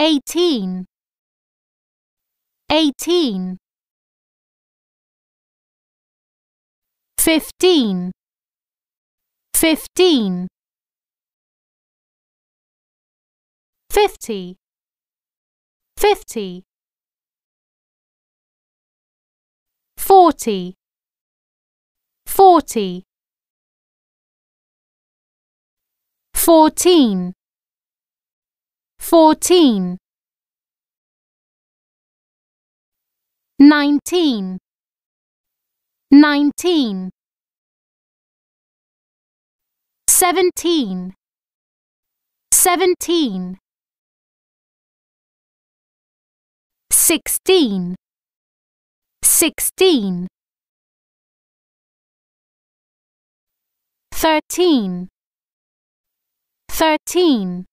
eighteen, eighteen, fifteen, fifteen, fifty, fifty, forty, forty, fourteen fourteen, nineteen, nineteen, seventeen, seventeen, sixteen, sixteen, thirteen, thirteen.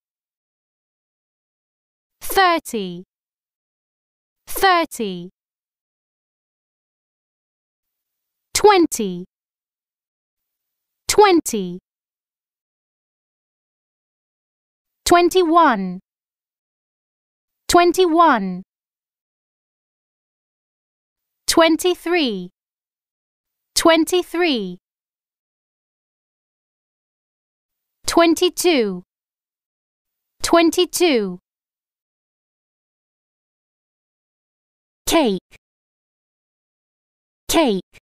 Thirty. Thirty. Twenty. Twenty. Twenty-one. Twenty-one. Twenty-three. Twenty-three. Twenty-two. Twenty-two. cake cake